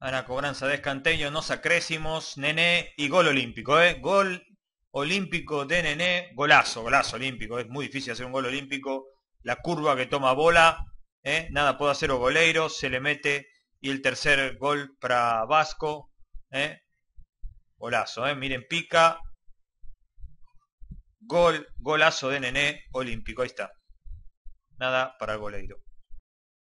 a la cobranza de escanteño, nos acrésimos, Nené y gol olímpico, ¿eh? Gol olímpico de Nené, golazo, golazo olímpico, es muy difícil hacer un gol olímpico, la curva que toma bola, ¿eh? nada puede hacer o goleiro, se le mete y el tercer gol para Vasco, ¿eh? golazo, ¿eh? miren pica, gol, golazo de Nené olímpico, ahí está, nada para goleiro.